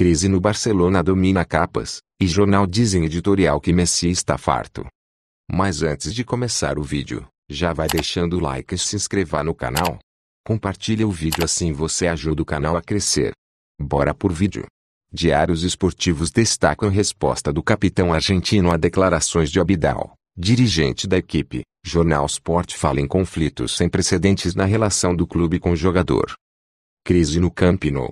crise no Barcelona domina capas, e jornal diz em editorial que Messi está farto. Mas antes de começar o vídeo, já vai deixando o like e se inscreva no canal. Compartilha o vídeo assim você ajuda o canal a crescer. Bora por vídeo. Diários esportivos destacam resposta do capitão argentino a declarações de Abidal, dirigente da equipe. Jornal Sport fala em conflitos sem precedentes na relação do clube com o jogador. Crise no Camp Nou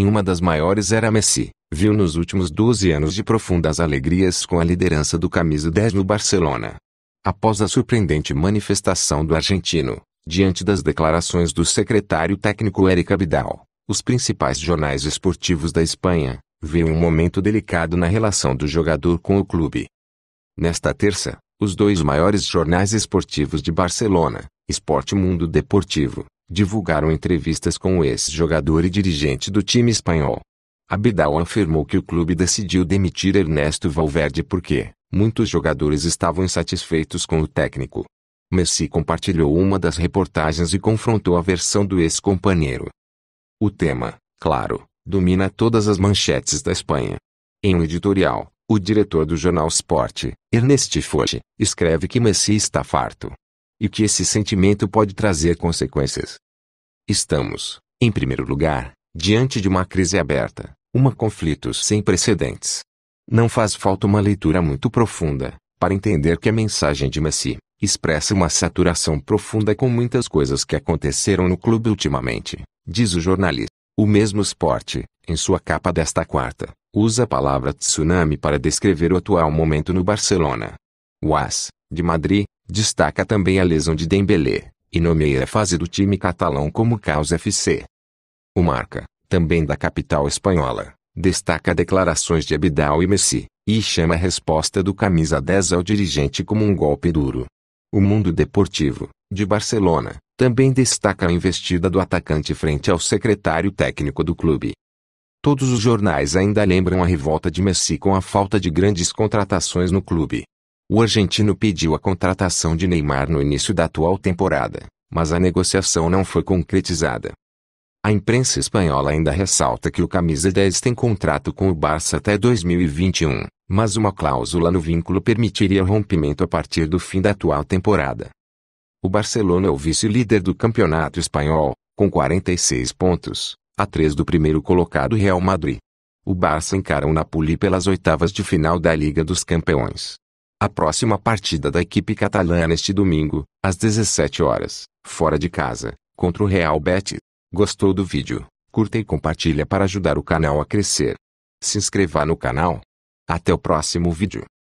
em uma das maiores era Messi, viu nos últimos 12 anos de profundas alegrias com a liderança do camisa 10 no Barcelona. Após a surpreendente manifestação do argentino, diante das declarações do secretário técnico Eric Abidal, os principais jornais esportivos da Espanha, veem um momento delicado na relação do jogador com o clube. Nesta terça, os dois maiores jornais esportivos de Barcelona, Esporte Mundo Deportivo divulgaram entrevistas com o ex-jogador e dirigente do time espanhol. Abidal afirmou que o clube decidiu demitir Ernesto Valverde porque muitos jogadores estavam insatisfeitos com o técnico. Messi compartilhou uma das reportagens e confrontou a versão do ex-companheiro. O tema, claro, domina todas as manchetes da Espanha. Em um editorial, o diretor do jornal Sport, Ernest Foch, escreve que Messi está farto e que esse sentimento pode trazer consequências. Estamos, em primeiro lugar, diante de uma crise aberta, uma conflitos sem precedentes. Não faz falta uma leitura muito profunda para entender que a mensagem de Messi expressa uma saturação profunda com muitas coisas que aconteceram no clube ultimamente, diz o jornalista. O mesmo esporte, em sua capa desta quarta, usa a palavra tsunami para descrever o atual momento no Barcelona. O AS, de Madrid, Destaca também a lesão de Dembélé, e nomeia a fase do time catalão como causa FC. O Marca, também da capital espanhola, destaca declarações de Abidal e Messi, e chama a resposta do camisa 10 ao dirigente como um golpe duro. O Mundo Deportivo, de Barcelona, também destaca a investida do atacante frente ao secretário técnico do clube. Todos os jornais ainda lembram a revolta de Messi com a falta de grandes contratações no clube, o argentino pediu a contratação de Neymar no início da atual temporada, mas a negociação não foi concretizada. A imprensa espanhola ainda ressalta que o camisa 10 tem contrato com o Barça até 2021, mas uma cláusula no vínculo permitiria o rompimento a partir do fim da atual temporada. O Barcelona é o vice-líder do campeonato espanhol, com 46 pontos, a 3 do primeiro colocado Real Madrid. O Barça encara o Napoli pelas oitavas de final da Liga dos Campeões. A próxima partida da equipe catalã é neste domingo, às 17 horas, fora de casa, contra o Real Betis. Gostou do vídeo? Curta e compartilha para ajudar o canal a crescer. Se inscreva no canal. Até o próximo vídeo.